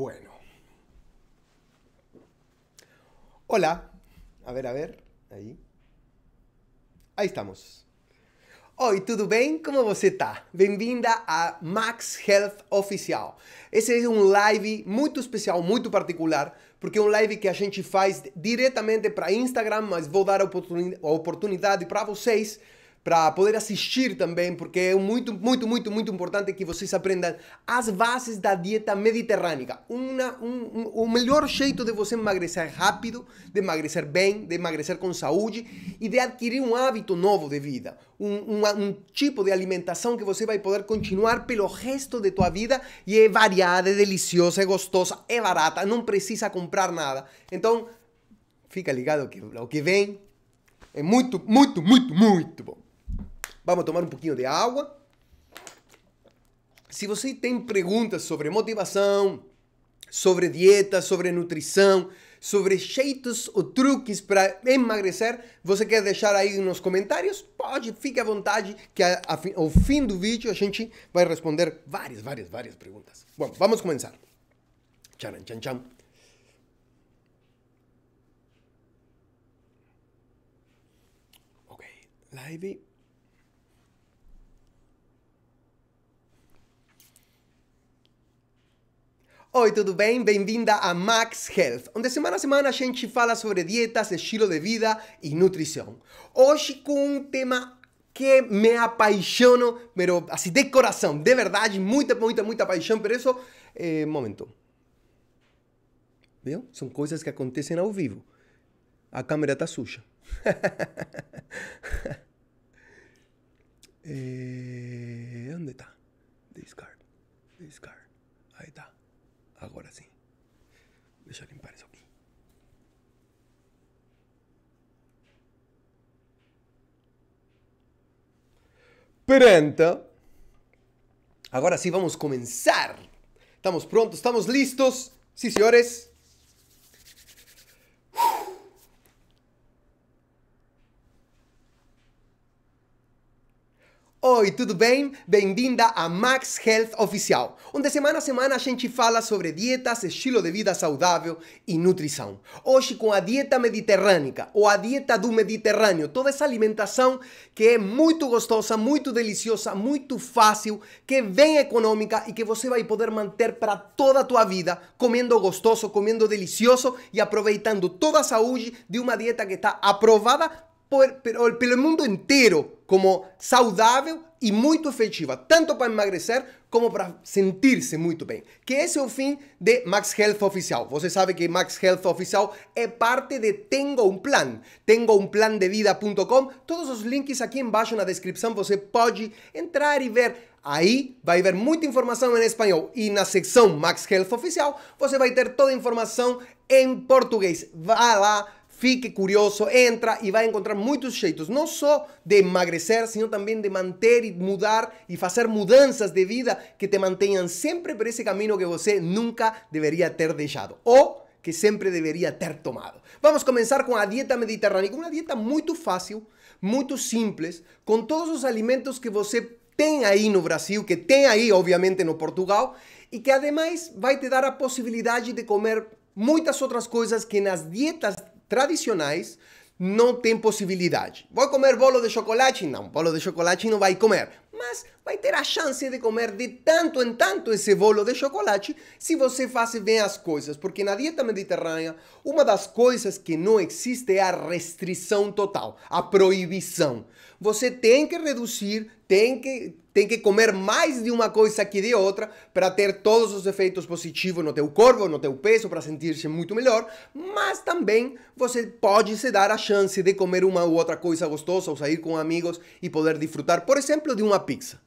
Bueno. Hola. A ver, a ver. Aí. Aí estamos. Oi, tudo bem? Como você tá? Bem-vinda a Max Health Oficial. Esse é um live muito especial, muito particular, porque é um live que a gente faz diretamente para Instagram, mas vou dar a oportunidade para vocês para poder asistir también, porque é muy, muy, muy muy importante que vocês aprendan las bases la dieta mediterránea. Uma, mejor um, jeito de você emagrecer rápido, de emagrecer bien, de emagrecer con saúde y e de adquirir un um hábito nuevo de vida, Un um, um tipo de alimentación que você a poder continuar pelo resto de tu vida Y e es variada, deliciosa, es gostosa, é barata, no precisa comprar nada. Entonces, fica ligado que o que vem es muy, muy, muy, muy Vamos tomar um pouquinho de água. Se você tem perguntas sobre motivação, sobre dieta, sobre nutrição, sobre jeitos ou truques para emagrecer, você quer deixar aí nos comentários? Pode, fique à vontade, que ao fim do vídeo a gente vai responder várias, várias, várias perguntas. Bom, vamos começar. Tcharam, tcham, tcham. Ok, live. Oi, tudo bem? Bem-vinda a Max Health, onde semana a semana a gente fala sobre dietas, estilo de vida e nutrição. Hoje com um tema que me apaixono, mas assim de coração, de verdade, muita, muita, muita paixão por isso. Eh, momento. Viu? São coisas que acontecem ao vivo. A câmera tá suja. é, onde eh, tá? Discard. Discard. Aí tá. Agora sim. Deixa eu limpar isso aqui. Pronto. Agora sim, vamos começar. Estamos prontos, estamos listos. Sim, senhores. Oi, tudo bem? Bem-vinda a Max Health Oficial, onde semana a semana a gente fala sobre dietas, estilo de vida saudável e nutrição. Hoje com a dieta mediterrânica ou a dieta do Mediterrâneo, toda essa alimentação que é muito gostosa, muito deliciosa, muito fácil, que é bem econômica e que você vai poder manter para toda a tua vida, comendo gostoso, comendo delicioso e aproveitando toda a saúde de uma dieta que está aprovada por, por, pelo mundo inteiro como saudável e muito efetiva, tanto para emagrecer como para sentir-se muito bem. Que esse é o fim de Max Health Oficial. Você sabe que Max Health Oficial é parte de Tengo um Plan, vida.com. Todos os links aqui embaixo na descrição você pode entrar e ver. Aí vai ver muita informação em espanhol e na seção Max Health Oficial você vai ter toda a informação em português. Vá lá fique curioso, entra e vai encontrar muitos jeitos, não só de emagrecer, sino também de manter e mudar e fazer mudanças de vida que te mantenham sempre por esse caminho que você nunca deveria ter deixado ou que sempre deveria ter tomado. Vamos começar com a dieta mediterrânea, uma dieta muito fácil, muito simples, com todos os alimentos que você tem aí no Brasil, que tem aí, obviamente, no Portugal, e que ademais vai te dar a possibilidade de comer muitas outras coisas que nas dietas tradicionais não tem possibilidade. Vou comer bolo de chocolate? Não, bolo de chocolate não vai comer. Mas vai ter a chance de comer de tanto em tanto esse bolo de chocolate se você faz bem as coisas. Porque na dieta mediterrânea, uma das coisas que não existe é a restrição total, a proibição. Você tem que reduzir, tem que, tem que comer mais de uma coisa que de outra para ter todos os efeitos positivos no teu corpo, no teu peso, para sentir-se muito melhor, mas também você pode se dar a chance de comer uma ou outra coisa gostosa ou sair com amigos e poder disfrutar, por exemplo, de uma pizza.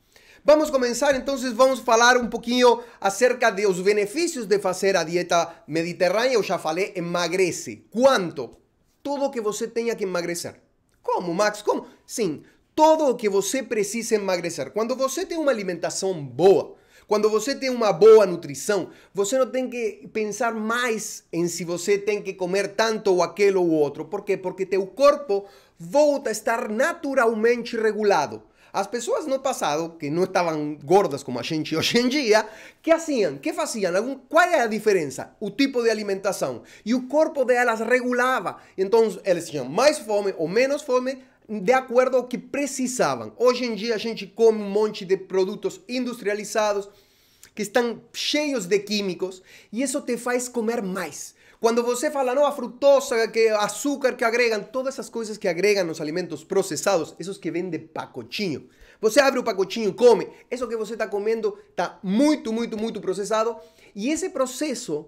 Vamos começar, então vamos falar um pouquinho acerca dos benefícios de fazer a dieta mediterrânea. Eu já falei, emagrece. Quanto? Tudo que você tenha que emagrecer. Como, Max? Como? Sim, tudo o que você precisa emagrecer. Quando você tem uma alimentação boa, quando você tem uma boa nutrição, você não tem que pensar mais em se você tem que comer tanto ou aquilo ou outro. Por quê? Porque teu corpo volta a estar naturalmente regulado. As pessoas no passado, que não estavam gordas como a gente hoje em dia, que faziam? Que faziam? Algum, qual era a diferença? O tipo de alimentação. E o corpo delas regulava. Então, eles tinham mais fome ou menos fome, de acordo o que precisavam. Hoje em dia a gente come um monte de produtos industrializados que estão cheios de químicos e isso te faz comer mais. Quando você fala, não, a frutosa, que açúcar que agregam, todas essas coisas que agregam nos alimentos processados, esses que vêm de pacotinho. Você abre o pacotinho e come. Isso que você está comendo está muito, muito, muito processado. E esse processo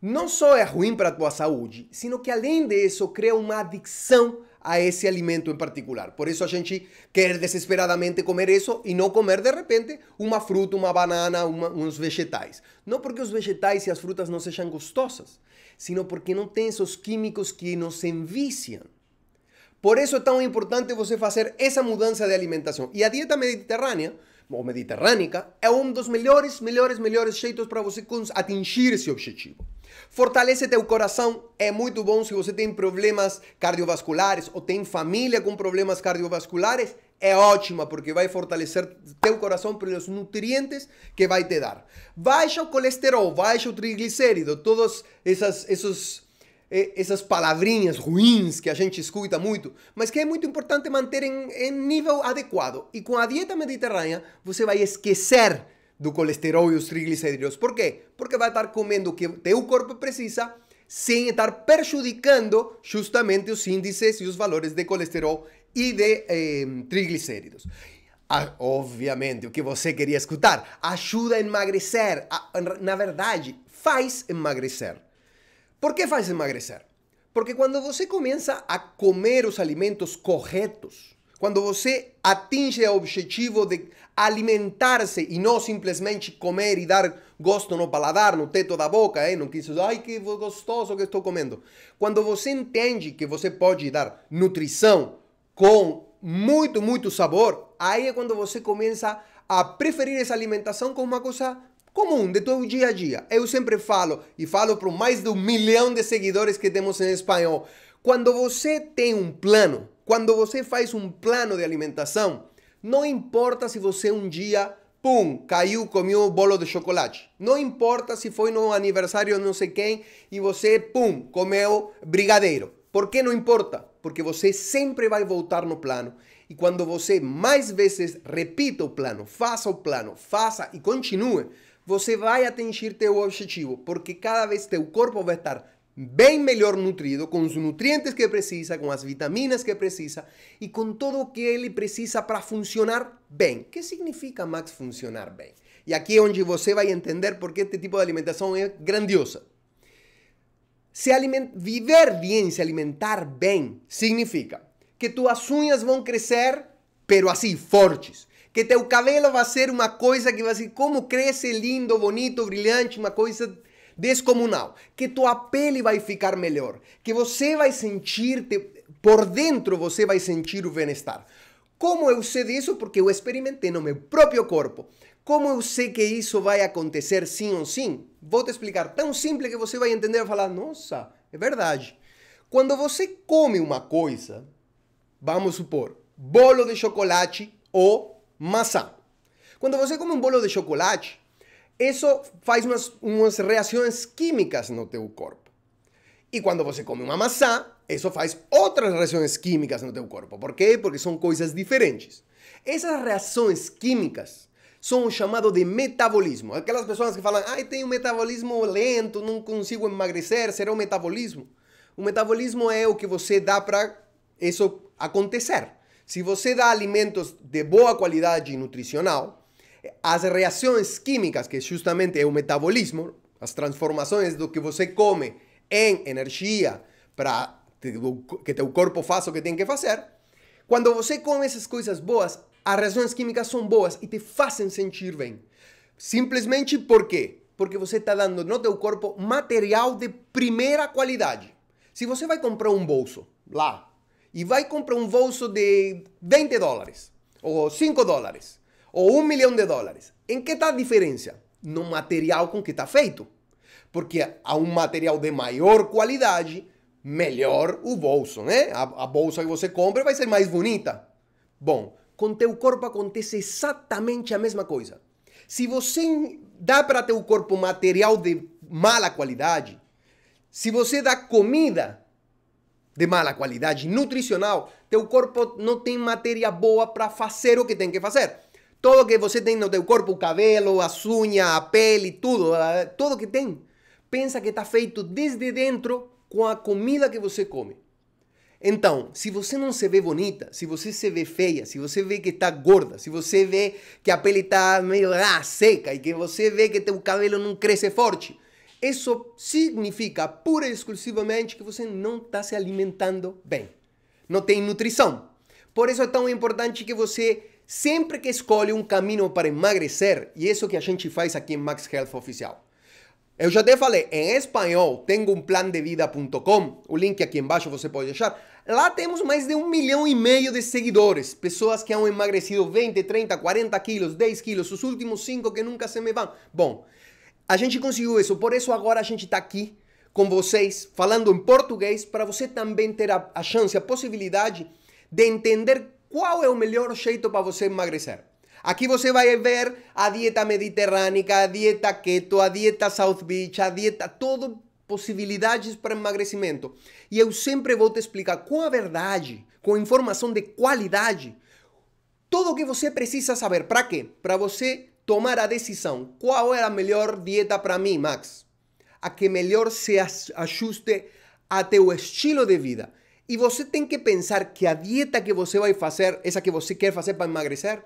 não só é ruim para a tua saúde, sino que além disso cria uma adicção a esse alimento em particular. Por isso a gente quer desesperadamente comer isso e não comer de repente uma fruta, uma banana, uma, uns vegetais. Não porque os vegetais e as frutas não sejam gostosas, sino porque não tem esses químicos que nos enviciam. Por isso é tão importante você fazer essa mudança de alimentação. E a dieta mediterrânea, ou mediterrânica, é um dos melhores, melhores, melhores jeitos para você atingir esse objetivo. Fortalece teu coração, é muito bom se você tem problemas cardiovasculares ou tem família com problemas cardiovasculares é ótima porque vai fortalecer teu coração pelos nutrientes que vai te dar. Baixa o colesterol, baixa o triglicérido, todas essas essas essas eh, palavrinhas ruins que a gente escuta muito, mas que é muito importante manter em, em nível adequado. E com a dieta mediterrânea, você vai esquecer do colesterol e os triglicéridos. Por quê? Porque vai estar comendo o que teu corpo precisa sem estar prejudicando justamente os índices e os valores de colesterol e de eh, triglicéridos. Ah, obviamente, o que você queria escutar. Ajuda a emagrecer. Ah, na verdade, faz emagrecer. Por que faz emagrecer? Porque quando você começa a comer os alimentos corretos, quando você atinge o objetivo de alimentar-se e não simplesmente comer e dar gosto no paladar, no teto da boca, hein? não quis ai que gostoso que estou comendo. Quando você entende que você pode dar nutrição, com muito, muito sabor, aí é quando você começa a preferir essa alimentação como uma coisa comum de todo dia a dia. Eu sempre falo, e falo para mais de um milhão de seguidores que temos em espanhol, quando você tem um plano, quando você faz um plano de alimentação, não importa se você um dia, pum, caiu, comeu um bolo de chocolate. Não importa se foi no aniversário não sei quem e você, pum, comeu brigadeiro. Por que não importa? Porque você sempre vai voltar no plano. E quando você mais vezes repita o plano, faça o plano, faça e continue, você vai atingir teu objetivo, porque cada vez teu corpo vai estar bem melhor nutrido, com os nutrientes que precisa, com as vitaminas que precisa e com tudo o que ele precisa para funcionar bem. O que significa, Max, funcionar bem? E aqui é onde você vai entender porque este tipo de alimentação é grandiosa. Se aliment... Viver bem, se alimentar bem, significa que tuas unhas vão crescer, pero assim, fortes. Que teu cabelo vai ser uma coisa que vai ser como cresce lindo, bonito, brilhante, uma coisa descomunal. Que tua pele vai ficar melhor. Que você vai sentir, por dentro você vai sentir o bem-estar. Como eu sei disso? Porque eu experimentei no meu próprio corpo. Como eu sei que isso vai acontecer sim ou sim? Vou te explicar. Tão simples que você vai entender e falar: nossa, é verdade. Quando você come uma coisa, vamos supor, bolo de chocolate ou maçã. Quando você come um bolo de chocolate, isso faz umas, umas reações químicas no teu corpo. E quando você come uma maçã, isso faz outras reações químicas no teu corpo. Por quê? Porque são coisas diferentes. Essas reações químicas são chamados de metabolismo. Aquelas pessoas que falam, ai, ah, um metabolismo lento, não consigo emagrecer, será um metabolismo? O metabolismo é o que você dá para isso acontecer. Se você dá alimentos de boa qualidade nutricional, as reações químicas, que justamente é o metabolismo, as transformações do que você come em energia para que teu corpo faça o que tem que fazer, quando você come essas coisas boas, as reações químicas são boas e te fazem sentir bem. Simplesmente por quê? Porque você está dando no teu corpo material de primeira qualidade. Se você vai comprar um bolso lá e vai comprar um bolso de 20 dólares, ou 5 dólares, ou 1 milhão de dólares, em que está a diferença? No material com que está feito. Porque há um material de maior qualidade, melhor o bolso, né? A, a bolsa que você compra vai ser mais bonita. Bom, com teu corpo acontece exatamente a mesma coisa. Se você dá para teu corpo material de mala qualidade, se você dá comida de mala qualidade nutricional, teu corpo não tem matéria boa para fazer o que tem que fazer. Tudo que você tem no teu corpo, o cabelo, as unhas, a pele, tudo, eh, tudo que tem, pensa que está feito desde dentro com a comida que você come. Então, se você não se vê bonita, se você se vê feia, se você vê que está gorda, se você vê que a pele está meio ah, seca e que você vê que teu cabelo não cresce forte, isso significa pura e exclusivamente que você não está se alimentando bem. Não tem nutrição. Por isso é tão importante que você sempre que escolhe um caminho para emagrecer, e isso que a gente faz aqui em Max Health Oficial, eu já até falei, em espanhol, tenho um o link aqui embaixo você pode deixar. Lá temos mais de um milhão e meio de seguidores, pessoas que han emagrecido 20, 30, 40 quilos, 10 quilos, os últimos 5 que nunca se me vão. Bom, a gente conseguiu isso, por isso agora a gente está aqui com vocês, falando em português, para você também ter a, a chance, a possibilidade de entender qual é o melhor jeito para você emagrecer. Aqui você vai ver a dieta mediterrânica, a dieta keto, a dieta South Beach, a dieta, todo possibilidades para emagrecimento. E eu sempre vou te explicar com a verdade, com informação de qualidade, tudo o que você precisa saber. Para quê? Para você tomar a decisão. Qual é a melhor dieta para mim, Max? A que melhor se ajuste a teu estilo de vida. E você tem que pensar que a dieta que você vai fazer, essa que você quer fazer para emagrecer,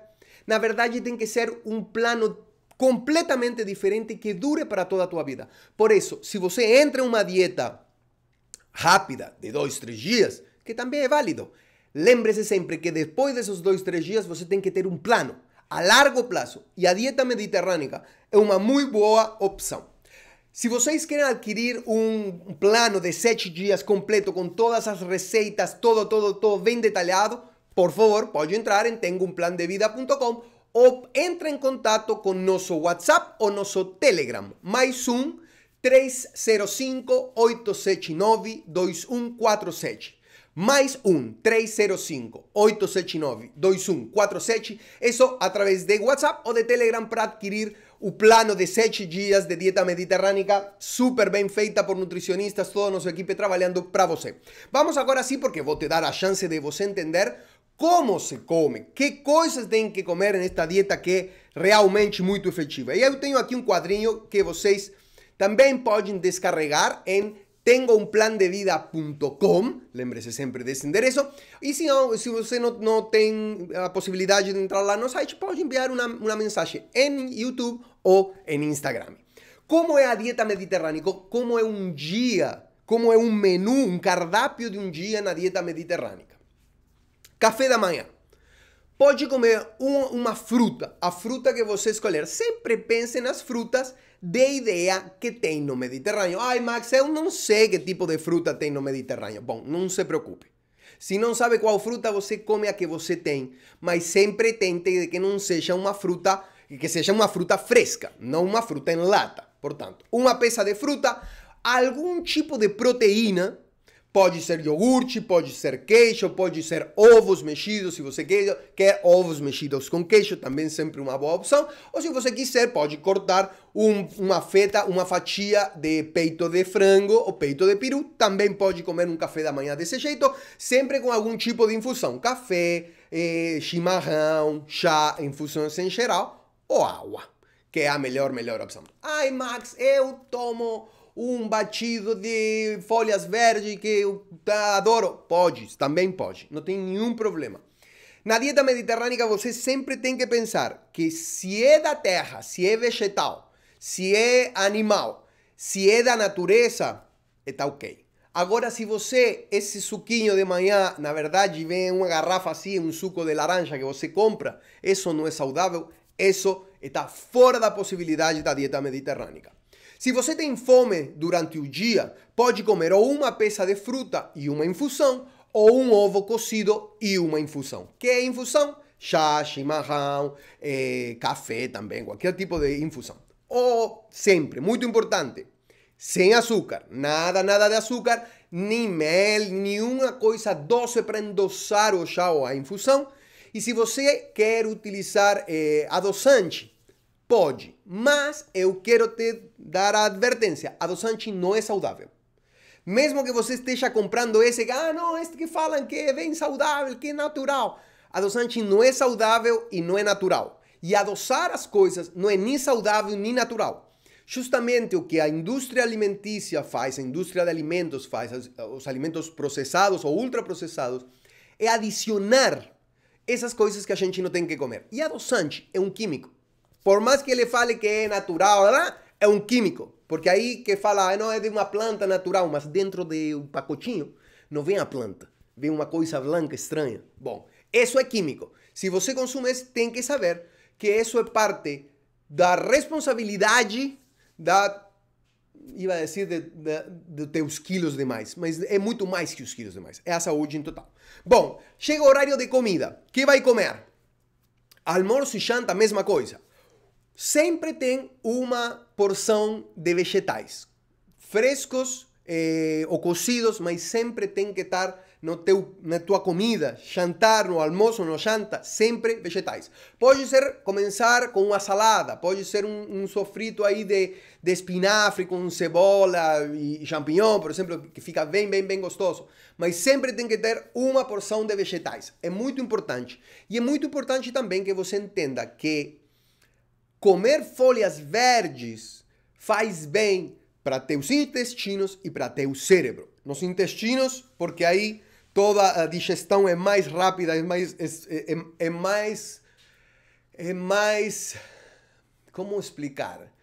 na verdade, tem que ser um plano completamente diferente que dure para toda a tua vida. Por isso, se você entra em uma dieta rápida, de dois, três dias, que também é válido, lembre-se sempre que depois desses dois, três dias, você tem que ter um plano a largo prazo. E a dieta mediterrânea é uma muito boa opção. Se vocês querem adquirir um plano de 7 dias completo com todas as receitas, todo, todo, todo bem detalhado, por favor, pode entrar em tengoumplandevida.com ou entra em contato com nosso WhatsApp ou nosso Telegram. Mais um 305-879-2147. Mais um 305-879-2147. Isso através de WhatsApp ou de Telegram para adquirir o plano de 7 dias de dieta mediterrânica super bem feita por nutricionistas, toda nosso nossa equipe trabalhando para você. Vamos agora sim, porque vou te dar a chance de você entender como se come, que coisas tem que comer nesta dieta que é realmente muito efetiva. E eu tenho aqui um quadrinho que vocês também podem descarregar em tengoumplandevida.com, lembre-se sempre desse endereço, e se, não, se você não, não tem a possibilidade de entrar lá no site, pode enviar uma, uma mensagem em YouTube ou em Instagram. Como é a dieta mediterrânea? Como é um dia, como é um menu, um cardápio de um dia na dieta mediterrânea? Café da manhã. Pode comer um, uma fruta, a fruta que você escolher. Sempre pense nas frutas de ideia que tem no Mediterrâneo. Ai, Max, eu não sei que tipo de fruta tem no Mediterrâneo. Bom, não se preocupe. Se não sabe qual fruta, você come a que você tem. Mas sempre tente que não seja uma fruta, que seja uma fruta fresca, não uma fruta em lata. Portanto, uma peça de fruta, algum tipo de proteína Pode ser iogurte, pode ser queijo, pode ser ovos mexidos, se você quer, quer ovos mexidos com queijo, também sempre uma boa opção. Ou se você quiser, pode cortar um, uma feta, uma fatia de peito de frango ou peito de peru. Também pode comer um café da manhã desse jeito, sempre com algum tipo de infusão. Café, eh, chimarrão, chá, infusões em geral ou água, que é a melhor, melhor opção. Ai, Max, eu tomo um batido de folhas verdes que eu adoro. Pode, também pode, não tem nenhum problema. Na dieta mediterrânea você sempre tem que pensar que se é da terra, se é vegetal, se é animal, se é da natureza, está ok. Agora, se você, esse suquinho de manhã, na verdade, vem uma garrafa assim, um suco de laranja que você compra, isso não é saudável, isso está fora da possibilidade da dieta mediterrânea. Se você tem fome durante o dia, pode comer ou uma peça de fruta e uma infusão, ou um ovo cozido e uma infusão. Que é infusão? Chá, chimarrão, eh, café também, qualquer tipo de infusão. Ou sempre, muito importante, sem açúcar, nada, nada de açúcar, nem mel, nenhuma coisa doce para endossar o chá ou a infusão. E se você quer utilizar eh, adoçante, Pode, mas eu quero te dar a advertência: adoçante não é saudável. Mesmo que você esteja comprando esse, ah, não, este que falam que é bem saudável, que é natural. adoçante não é saudável e não é natural. E adoçar as coisas não é nem saudável nem natural. Justamente o que a indústria alimentícia faz, a indústria de alimentos faz, os alimentos processados ou ultraprocessados, é adicionar essas coisas que a gente não tem que comer. E adoçante é um químico. Por mais que ele fale que é natural, é um químico. Porque aí que fala, ah, não é de uma planta natural, mas dentro de um pacotinho não vem a planta, vem uma coisa branca estranha. Bom, isso é químico. Se você consumir, tem que saber que isso é parte da responsabilidade da ia dizer de, de, de ter os quilos demais, mas é muito mais que os quilos demais. É a saúde em total. Bom, chega o horário de comida. que vai comer? Almoço e janta, mesma coisa sempre tem uma porção de vegetais frescos eh, ou cozidos, mas sempre tem que estar no teu, na tua comida, jantar, no almoço, no janta, sempre vegetais. Pode ser começar com uma salada, pode ser um, um sofrito aí de, de espinafre com cebola e champignon, por exemplo, que fica bem, bem, bem gostoso. Mas sempre tem que ter uma porção de vegetais. É muito importante. E é muito importante também que você entenda que Comer folhas verdes faz bem para teus intestinos e para teu cérebro. Nos intestinos, porque aí toda a digestão é mais rápida, é mais é, é, é mais é mais como explicar?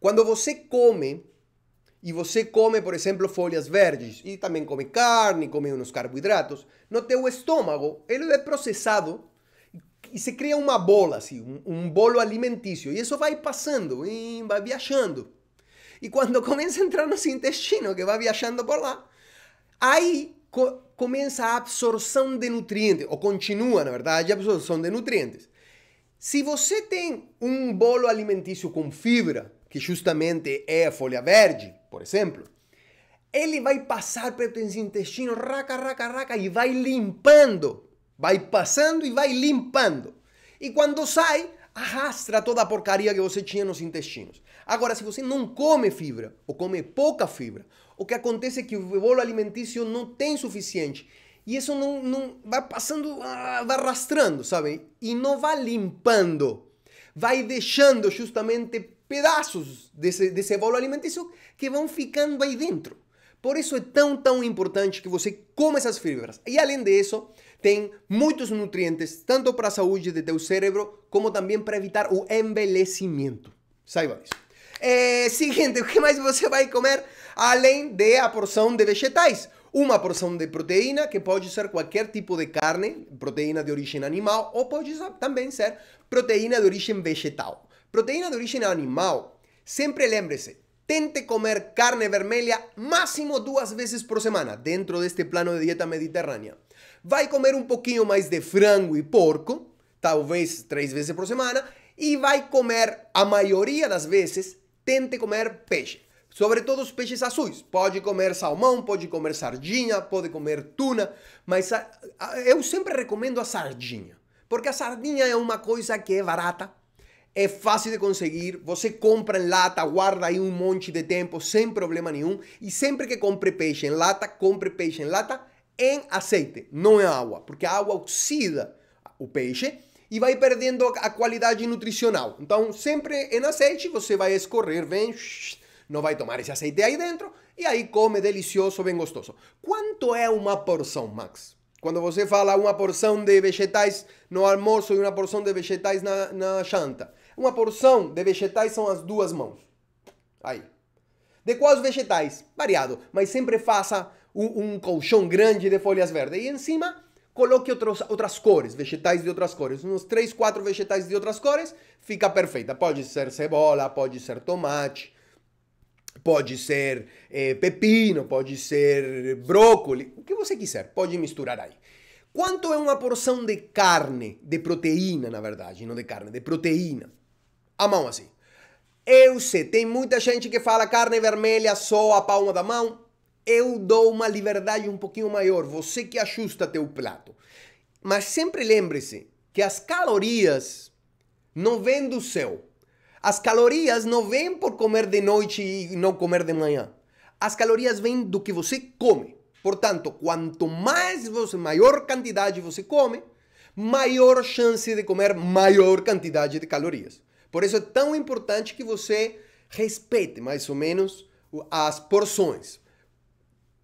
Quando você come e você come, por exemplo, folhas verdes e também come carne, come uns carboidratos, no teu estômago ele é processado e se cria uma bola, assim, um, um bolo alimentício. E isso vai passando, e vai viajando. E quando começa a entrar no intestino, que vai viajando por lá, aí co começa a absorção de nutrientes, ou continua, na verdade, a absorção de nutrientes. Se você tem um bolo alimentício com fibra, que justamente é a folha verde, por exemplo, ele vai passar pelo intestino, raca, raca, raca, e vai limpando Vai passando e vai limpando. E quando sai, arrasta toda a porcaria que você tinha nos intestinos. Agora, se você não come fibra, ou come pouca fibra, o que acontece é que o bolo alimentício não tem suficiente. E isso não, não vai passando, ah, vai arrastando, sabe? E não vai limpando. Vai deixando justamente pedaços desse, desse bolo alimentício que vão ficando aí dentro. Por isso é tão, tão importante que você coma essas fibras. E além disso, tem muitos nutrientes, tanto para a saúde do teu cérebro, como também para evitar o envelhecimento. Saiba disso. É, eh, seguinte, o que mais você vai comer além da porção de vegetais? Uma porção de proteína, que pode ser qualquer tipo de carne, proteína de origem animal, ou pode também ser proteína de origem vegetal. Proteína de origem animal, sempre lembre-se, tente comer carne vermelha máximo duas vezes por semana dentro deste plano de dieta mediterrânea vai comer um pouquinho mais de frango e porco, talvez três vezes por semana, e vai comer, a maioria das vezes, tente comer peixe. Sobretudo os peixes azuis. Pode comer salmão, pode comer sardinha, pode comer tuna, mas a, a, eu sempre recomendo a sardinha. Porque a sardinha é uma coisa que é barata, é fácil de conseguir, você compra em lata, guarda aí um monte de tempo sem problema nenhum. E sempre que compre peixe em lata, compre peixe em lata em aceite, não em água, porque a água oxida o peixe e vai perdendo a qualidade nutricional. Então, sempre em azeite, você vai escorrer, bem, não vai tomar esse azeite aí dentro e aí come delicioso, bem gostoso. Quanto é uma porção, Max? Quando você fala uma porção de vegetais no almoço e uma porção de vegetais na, na janta. Uma porção de vegetais são as duas mãos. Aí. De quais vegetais? Variado, mas sempre faça um, um colchão grande de folhas verdes. E em cima, coloque outros, outras cores, vegetais de outras cores. Uns 3, 4 vegetais de outras cores, fica perfeita. Pode ser cebola, pode ser tomate, pode ser eh, pepino, pode ser brócolis o que você quiser, pode misturar aí. Quanto é uma porção de carne, de proteína, na verdade, não de carne, de proteína? A mão assim. Eu sei, tem muita gente que fala carne vermelha só a palma da mão eu dou uma liberdade um pouquinho maior, você que ajusta teu prato. Mas sempre lembre-se que as calorias não vêm do céu. As calorias não vêm por comer de noite e não comer de manhã. As calorias vêm do que você come. Portanto, quanto mais você, maior quantidade você come, maior chance de comer maior quantidade de calorias. Por isso é tão importante que você respeite mais ou menos as porções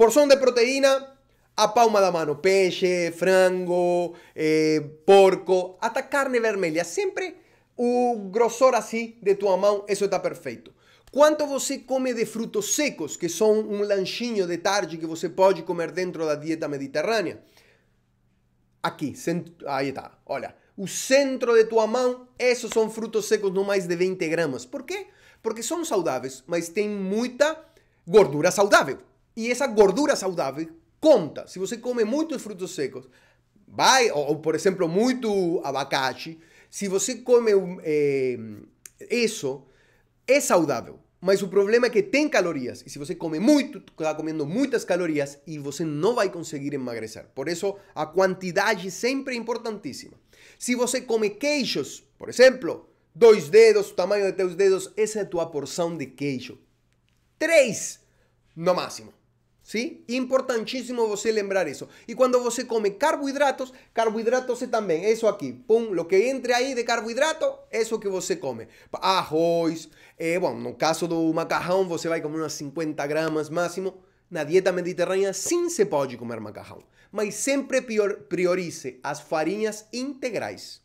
porção de proteína a palma da mano. Peixe, frango, eh, porco, até carne vermelha. Sempre o grossor assim de tua mão, isso está perfeito. Quanto você come de frutos secos, que são um lanchinho de tarde que você pode comer dentro da dieta mediterrânea? Aqui, cent... aí está, olha. O centro de tua mão, esses são frutos secos no mais de 20 gramas. Por quê? Porque são saudáveis, mas tem muita gordura saudável. E essa gordura saudável conta. Se você come muitos frutos secos, vai, ou, ou por exemplo, muito abacate, se você come isso, eh, é saudável. Mas o problema é que tem calorias. E se você come muito, está comendo muitas calorias e você não vai conseguir emagrecer. Por isso, a quantidade sempre é importantíssima. Se você come queijos, por exemplo, dois dedos, o tamanho de teus dedos, essa é a tua porção de queijo. Três, no máximo. Sim? Importantíssimo você lembrar isso. E quando você come carboidratos, carboidratos é também isso aqui. Pum, o que entre aí de carboidrato, é isso que você come. Arroz, é, bom, no caso do macarrão, você vai comer umas 50 gramas máximo. Na dieta mediterrânea, sim, se pode comer macarrão. Mas sempre priorize as farinhas integrais.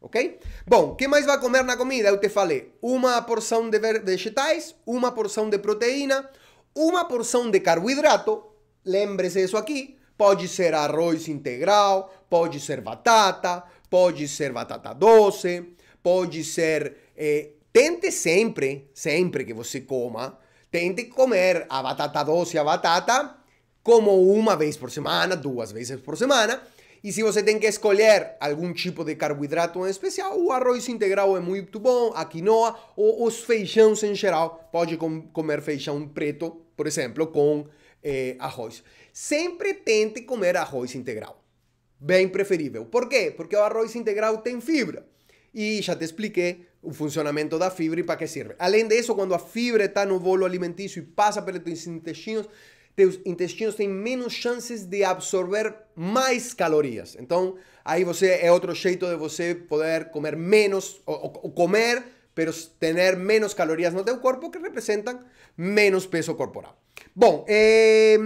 Ok? Bom, o que mais vai comer na comida? Eu te falei, uma porção de vegetais, uma porção de proteína, uma porção de carboidrato, lembre-se disso aqui, pode ser arroz integral, pode ser batata, pode ser batata doce, pode ser. Eh, tente sempre, sempre que você coma, tente comer a batata doce e a batata como uma vez por semana, duas vezes por semana. E se você tem que escolher algum tipo de carboidrato em especial, o arroz integral é muito bom, a quinoa ou os feijões em geral. Pode comer feijão preto por exemplo, com eh, arroz. Sempre tente comer arroz integral. Bem preferível. Por quê? Porque o arroz integral tem fibra. E já te expliquei o funcionamento da fibra e para que serve. Além disso, quando a fibra está no bolo alimentício e passa pelos teus intestinos, teus intestinos têm menos chances de absorver mais calorias. Então, aí você é outro jeito de você poder comer menos, ou, ou comer pero tener menos calorías no de un cuerpo que representan menos peso corporal. Bom, e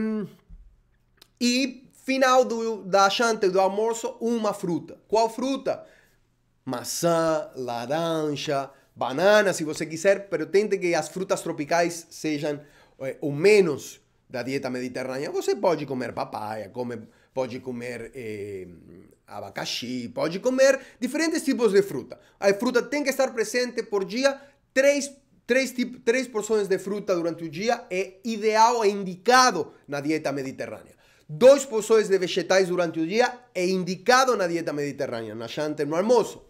final do, da chante do almoço, uma fruta. Qual fruta? Maçã, laranja, banana, se você quiser, mas tente que as frutas tropicais sejam eh, o menos da dieta mediterrânea. Você pode comer papaya, come, pode comer abacaxi, pode comer diferentes tipos de fruta. A fruta tem que estar presente por dia, três, três, três porções de fruta durante o dia é ideal, é indicado na dieta mediterrânea. Dois porções de vegetais durante o dia é indicado na dieta mediterrânea, na shanta e no almoço.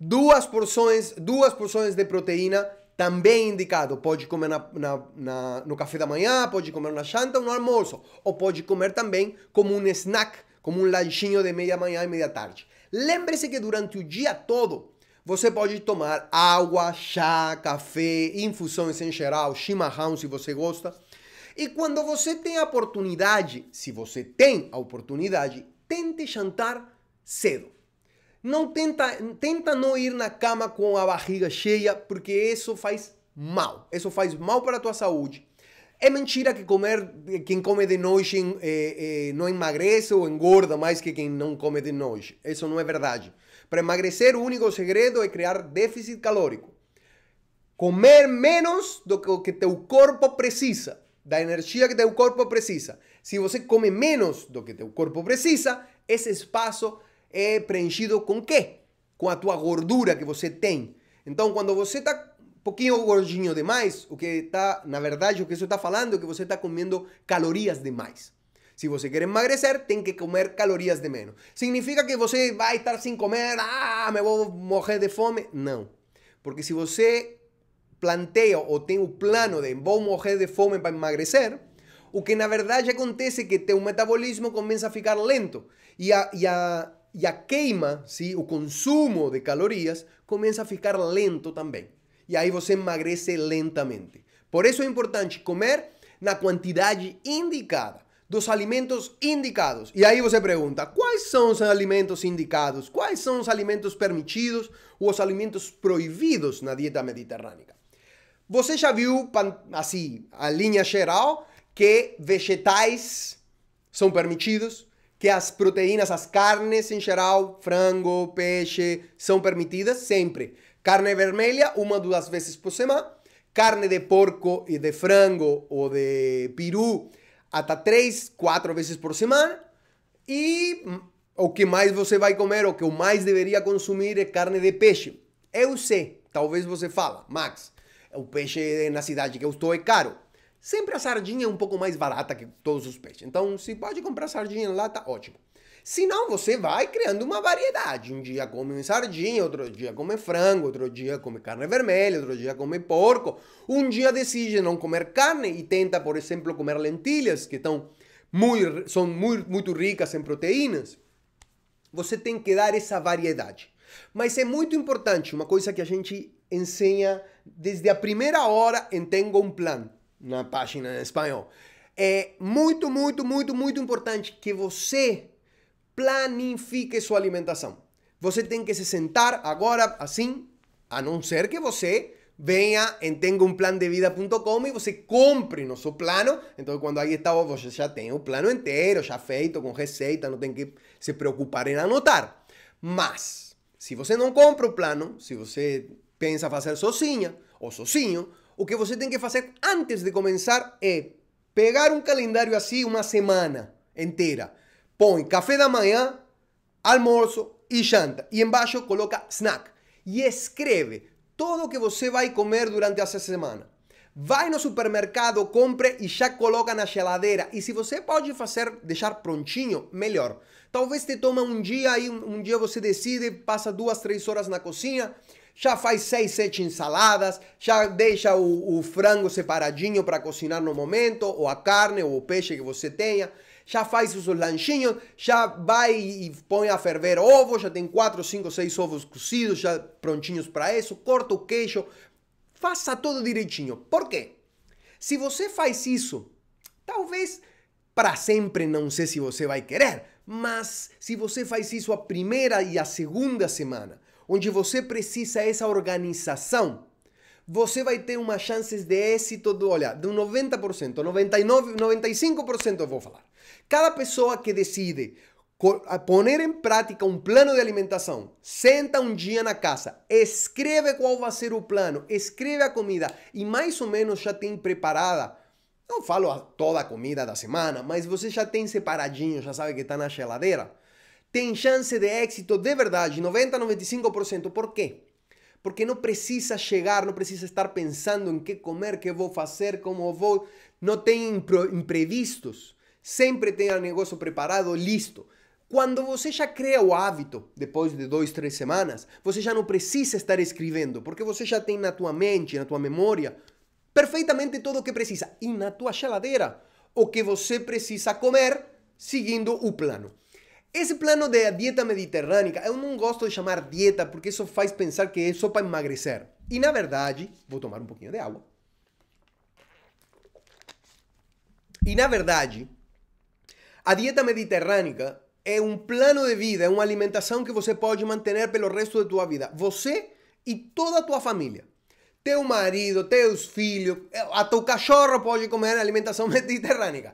Duas porções, duas porções de proteína também é indicado. Pode comer na, na, na, no café da manhã, pode comer na shanta ou no almoço. Ou pode comer também como um snack como um lanchinho de meia manhã e meia tarde. Lembre-se que durante o dia todo você pode tomar água, chá, café, infusões em geral, chimarrão se você gosta. E quando você tem a oportunidade, se você tem a oportunidade, tente jantar cedo. Não tenta, tenta não ir na cama com a barriga cheia, porque isso faz mal. Isso faz mal para a tua saúde. É mentira que comer, quem come de noite é, é, não emagrece ou engorda mais que quem não come de noite. Isso não é verdade. Para emagrecer, o único segredo é criar déficit calórico. Comer menos do que o que teu corpo precisa, da energia que teu corpo precisa. Se você come menos do que teu corpo precisa, esse espaço é preenchido com quê? Com a tua gordura que você tem. Então, quando você está pouquinho gordinho demais, o que tá na verdade, o que você está falando é que você está comendo calorias demais. Se você quer emagrecer, tem que comer calorias de menos. Significa que você vai estar sem comer, ah, me vou morrer de fome? Não. Porque se você planteia ou tem o plano de vou morrer de fome para emagrecer, o que na verdade acontece é que teu metabolismo começa a ficar lento e a, e a, e a queima, sim, o consumo de calorias, começa a ficar lento também e aí você emagrece lentamente. Por isso é importante comer na quantidade indicada, dos alimentos indicados. E aí você pergunta: quais são os alimentos indicados? Quais são os alimentos permitidos ou os alimentos proibidos na dieta mediterrânea? Você já viu, assim, a linha geral, que vegetais são permitidos, que as proteínas, as carnes em geral, frango, peixe, são permitidas sempre. Carne vermelha, uma, duas vezes por semana. Carne de porco e de frango ou de peru, até três, quatro vezes por semana. E mm, o que mais você vai comer, o que eu mais deveria consumir é carne de peixe. Eu sei, talvez você fala, Max, o peixe na cidade que eu estou é caro. Sempre a sardinha é um pouco mais barata que todos os peixes. Então, se pode comprar sardinha em lata, tá ótimo. Senão você vai criando uma variedade. Um dia come sardinha, outro dia come frango, outro dia come carne vermelha, outro dia come porco. Um dia decide não comer carne e tenta, por exemplo, comer lentilhas, que estão muito, são muito, muito ricas em proteínas. Você tem que dar essa variedade. Mas é muito importante, uma coisa que a gente ensina desde a primeira hora em Tengo um Plan, na página em espanhol. É muito, muito, muito, muito importante que você planifique sua alimentação. Você tem que se sentar agora assim, a não ser que você venha em tengaumplande-vida.com e você compre nosso plano. Então, quando aí está, você já tem o plano inteiro, já feito, com receita, não tem que se preocupar em anotar. Mas, se você não compra o plano, se você pensa fazer sozinha ou sozinho, o que você tem que fazer antes de começar é pegar um calendário assim, uma semana inteira põe café da manhã, almoço e janta. E embaixo coloca snack. E escreve tudo o que você vai comer durante essa semana. Vai no supermercado, compre e já coloca na geladeira. E se você pode fazer, deixar prontinho, melhor. Talvez te tome um dia aí um, um dia você decide, passa duas, três horas na cozinha, já faz seis, sete ensaladas, já deixa o, o frango separadinho para cozinhar no momento, ou a carne, ou o peixe que você tenha já faz os lanchinhos, já vai e põe a ferver ovo, já tem 4, 5, 6 ovos cozidos já prontinhos para isso, corta o queijo, faça tudo direitinho. Por quê? Se você faz isso, talvez para sempre, não sei se você vai querer, mas se você faz isso a primeira e a segunda semana, onde você precisa essa organização, você vai ter uma chances de êxito do, olha, de 90%, 99, 95% eu vou falar. Cada pessoa que decide poner em prática um plano de alimentação, senta um dia na casa, escreve qual vai ser o plano, escreve a comida e mais ou menos já tem preparada. Não falo toda a comida da semana, mas você já tem separadinho, já sabe que está na geladeira. Tem chance de êxito de verdade, 90 95%. Por quê? porque não precisa chegar, não precisa estar pensando em que comer, que vou fazer, como vou, não tem imprevistos. Sempre tenha o negócio preparado, listo. Quando você já cria o hábito, depois de dois, três semanas, você já não precisa estar escrevendo, porque você já tem na tua mente, na tua memória, perfeitamente tudo o que precisa. E na tua geladeira, o que você precisa comer seguindo o plano. Esse plano da dieta mediterrânea, eu não gosto de chamar dieta, porque isso faz pensar que é só para emagrecer. E na verdade, vou tomar um pouquinho de água. E na verdade, a dieta mediterrânica é um plano de vida, é uma alimentação que você pode manter pelo resto da tua vida. Você e toda a tua família. Teu marido, teus filhos, eh, a teu cachorro pode comer alimentação mediterrânica.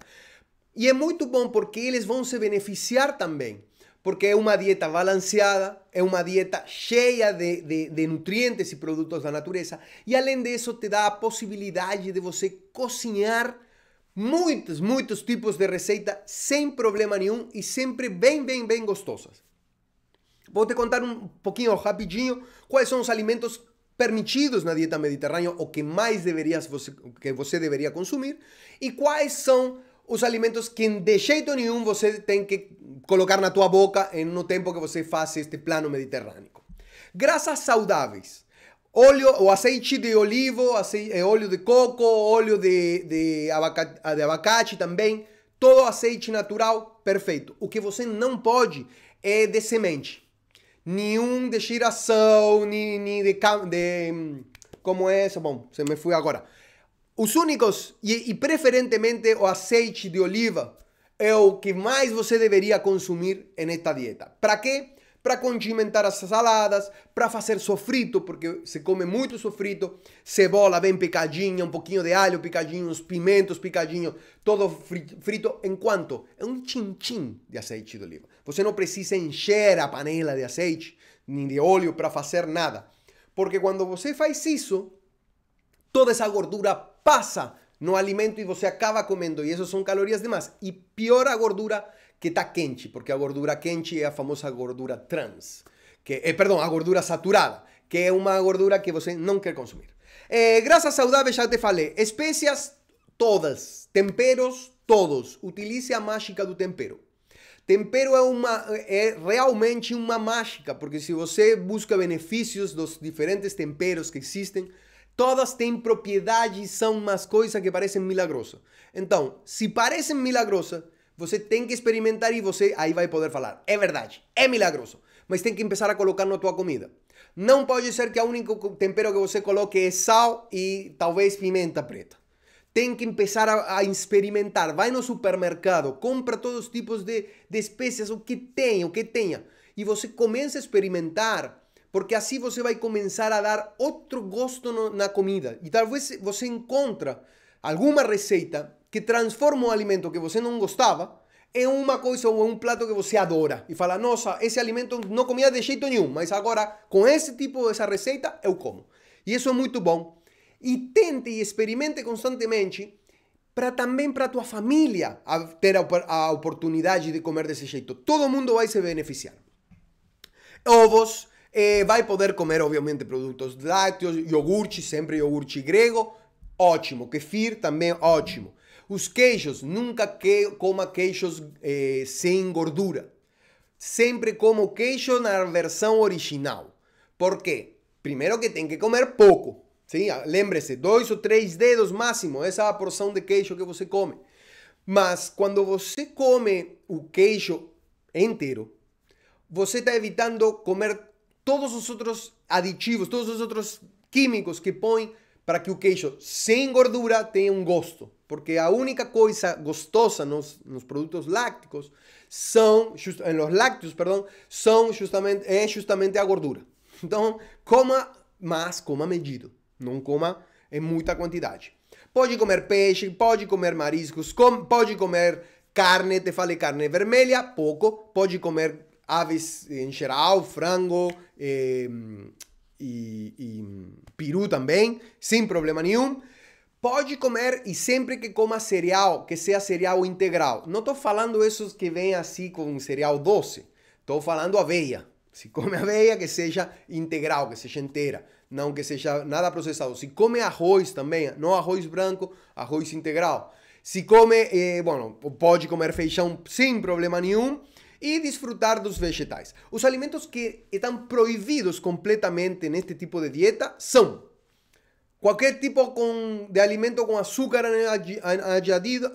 E é muito bom porque eles vão se beneficiar também. Porque é uma dieta balanceada, é uma dieta cheia de, de, de nutrientes e produtos da natureza. E além disso, te dá a possibilidade de você cozinhar muitos, muitos tipos de receita sem problema nenhum e sempre bem, bem, bem gostosas. Vou te contar um pouquinho rapidinho quais são os alimentos permitidos na dieta mediterrânea ou que mais deverias você, que você deveria consumir e quais são os alimentos que de jeito nenhum você tem que colocar na tua boca no tempo que você faz este plano mediterrâneo. Graças saudáveis óleo o azeite de olivo, aceite, eh, óleo de coco, óleo de, de, abacate, ah, de abacate também, todo azeite natural, perfeito. O que você não pode é de semente. Nenhum de girassol, nem, nem de, de... Hum, como é isso? Bom, você me fui agora. Os únicos, e, e preferentemente o azeite de oliva, é o que mais você deveria consumir nesta dieta. Para quê? para condimentar las saladas, para hacer sofrito, porque se come mucho sofrito, cebola bien picadinha, un um poquito de alho picadinho, uns pimentos picadinho, todo frito. en em cuanto, É um chinchín de azeite de oliva. Você no precisa encher a panela de aceite, ni de óleo para hacer nada. Porque cuando você faz eso, toda esa gordura pasa no alimento y e você acaba comendo. y son son calorias demais. y e pior a gordura que está quente, porque a gordura quente é a famosa gordura trans, que é, eh, perdão, a gordura saturada, que é uma gordura que você não quer consumir. É, eh, graças saudável, já te falei, especias todas, temperos todos, utilize a mágica do tempero. Tempero é, uma, é realmente uma mágica, porque se você busca benefícios dos diferentes temperos que existem, todas têm propriedades, são umas coisas que parecem milagrosas. Então, se parecem milagrosas, você tem que experimentar e você aí vai poder falar. É verdade, é milagroso, mas tem que começar a colocar na tua comida. Não pode ser que o único tempero que você coloque é sal e talvez pimenta preta. Tem que começar a, a experimentar. Vai no supermercado, compra todos os tipos de, de espécies, o que tem, o que tenha. E você começa a experimentar, porque assim você vai começar a dar outro gosto no, na comida. E talvez você encontre alguma receita que transforma um alimento que você não gostava em uma coisa ou em um prato que você adora. E fala, nossa, esse alimento não comia de jeito nenhum, mas agora com esse tipo, essa receita, eu como. E isso é muito bom. E tente e experimente constantemente para também para tua família ter a oportunidade de comer desse jeito. Todo mundo vai se beneficiar. Ovos, eh, vai poder comer, obviamente, produtos lácteos, iogurte, sempre iogurte grego, ótimo. Kefir também, ótimo. Os queijos, nunca que, coma queijos eh, sem gordura. Sempre como queijo na versão original. Por quê? Primeiro que tem que comer pouco. Sim? Lembre-se, dois ou três dedos máximo. Essa é a porção de queijo que você come. Mas quando você come o queijo inteiro, você está evitando comer todos os outros aditivos, todos os outros químicos que põem para que o queijo sem gordura tenha um gosto. Porque a única coisa gostosa nos, nos produtos são, just, eh, lácteos, perdão, são justamente, é justamente a gordura. Então, coma, mas coma medido. Não coma em muita quantidade. Pode comer peixe, pode comer mariscos, com, pode comer carne, te falei carne vermelha, pouco. Pode comer aves em geral, frango, eh, e, e peru também, sem problema nenhum. Pode comer e sempre que coma cereal, que seja cereal integral. Não estou falando esses que vêm assim com cereal doce. Estou falando aveia. Se come aveia, que seja integral, que seja inteira. Não que seja nada processado. Se come arroz também, não arroz branco, arroz integral. Se come, eh, bueno, pode comer feijão sem problema nenhum e desfrutar dos vegetais. Os alimentos que estão proibidos completamente neste tipo de dieta são qualquer tipo com, de alimento com açúcar añadido,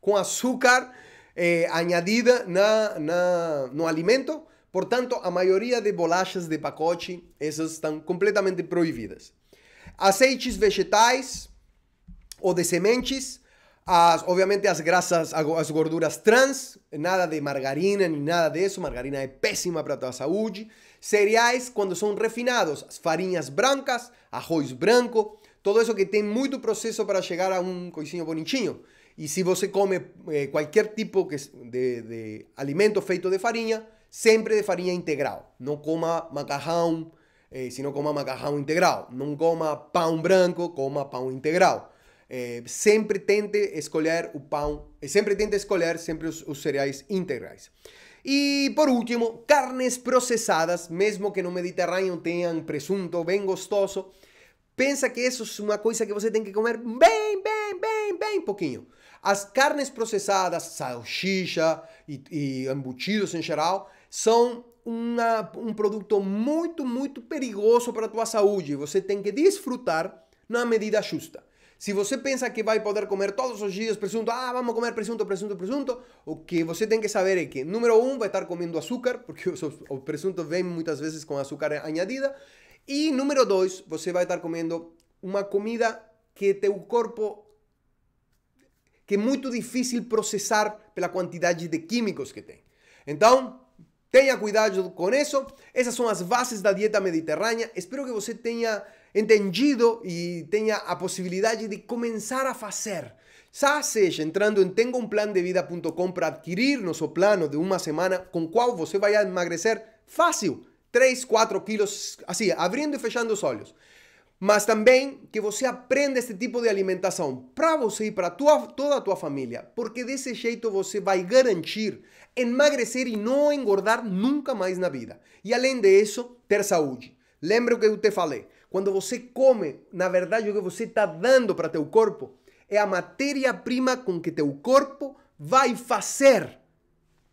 com açúcar eh, añadida na, na, no alimento. Portanto, a maioria de bolachas de pacote, essas estão completamente proibidas. Azeites vegetais ou de sementes, as, obviamente as grasas, as gorduras trans, nada de margarina nem nada disso, margarina é péssima para a tua saúde. Cereais, quando são refinados, as farinhas brancas, arroz branco, todo isso que tem muito processo para chegar a um coisinho bonitinho. E se você come eh, qualquer tipo de, de alimento feito de farinha, sempre de farinha integral. Não coma macarrão, eh, se não coma macarrão integral. Não coma pão branco, coma pão integral. Eh, sempre tente escolher o pão, eh, sempre tente escolher sempre os, os cereais integrais. E por último, carnes processadas, mesmo que no Mediterrâneo tenham presunto bem gostoso, pensa que isso é uma coisa que você tem que comer bem, bem, bem, bem pouquinho. As carnes processadas, salsicha e, e embutidos em geral, são uma, um produto muito, muito perigoso para a tua saúde. Você tem que desfrutar na medida justa. Se você pensa que vai poder comer todos os dias presunto, ah, vamos comer presunto, presunto, presunto, o que você tem que saber é que, número um, vai estar comendo açúcar, porque o presunto vem muitas vezes com açúcar añadida. E número dois, você vai estar comendo uma comida que teu corpo que é muito difícil processar pela quantidade de químicos que tem. Então, tenha cuidado com isso. Essas são as bases da dieta mediterrânea. Espero que você tenha entendido e tenha a possibilidade de começar a fazer. Já seja entrando em tengaumplandevida.com para adquirir nosso plano de uma semana com qual você vai emagrecer fácil, 3, 4 quilos, assim, abrindo e fechando os olhos. Mas também que você aprenda esse tipo de alimentação para você e para tua, toda a tua família, porque desse jeito você vai garantir emagrecer e não engordar nunca mais na vida. E além disso, ter saúde. Lembra o que eu te falei? Quando você come, na verdade, o que você está dando para teu corpo é a matéria-prima com que teu corpo vai fazer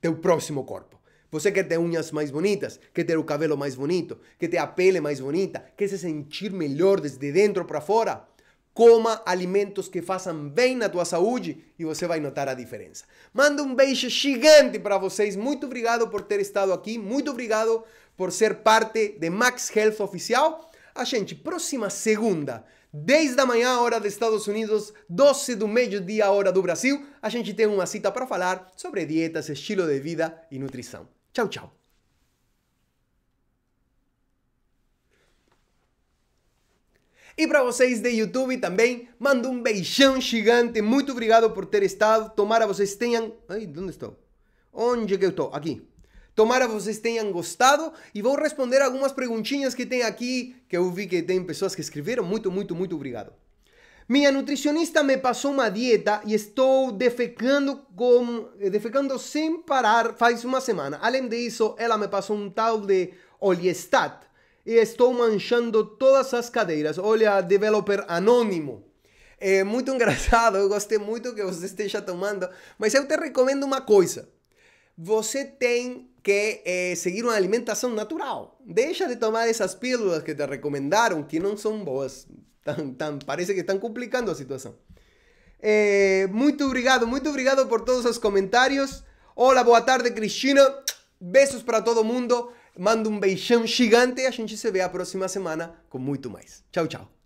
teu próximo corpo. Você quer ter unhas mais bonitas, quer ter o cabelo mais bonito, quer ter a pele mais bonita, quer se sentir melhor desde dentro para fora? Coma alimentos que façam bem na tua saúde e você vai notar a diferença. Manda um beijo gigante para vocês. Muito obrigado por ter estado aqui. Muito obrigado por ser parte de Max Health Oficial. A gente, próxima segunda, 10 da manhã, hora dos Estados Unidos, 12 do meio-dia, hora do Brasil, a gente tem uma cita para falar sobre dietas, estilo de vida e nutrição. Tchau, tchau. E para vocês de YouTube também, mando um beijão gigante. Muito obrigado por ter estado. Tomara vocês tenham. Ai, onde estou? Onde que eu estou? Aqui. Tomara vocês tenham gostado e vou responder algumas perguntinhas que tem aqui, que eu vi que tem pessoas que escreveram. Muito, muito, muito obrigado. Minha nutricionista me passou uma dieta e estou defecando, com, eh, defecando sem parar faz uma semana. Além disso, ela me passou um tal de Oliestat e estou manchando todas as cadeiras. Olha, developer anônimo. É muito engraçado, eu gostei muito que você esteja tomando, mas eu te recomendo uma coisa. Você tem que eh, seguir uma alimentação natural. Deixa de tomar essas pílulas que te recomendaram, que não são boas. parece que estão complicando a situação. Eh, muito obrigado, muito obrigado por todos os comentários. Olá, boa tarde, Cristina. Beijos para todo mundo. Mando um beijão gigante. A gente se vê a próxima semana com muito mais. Tchau, tchau.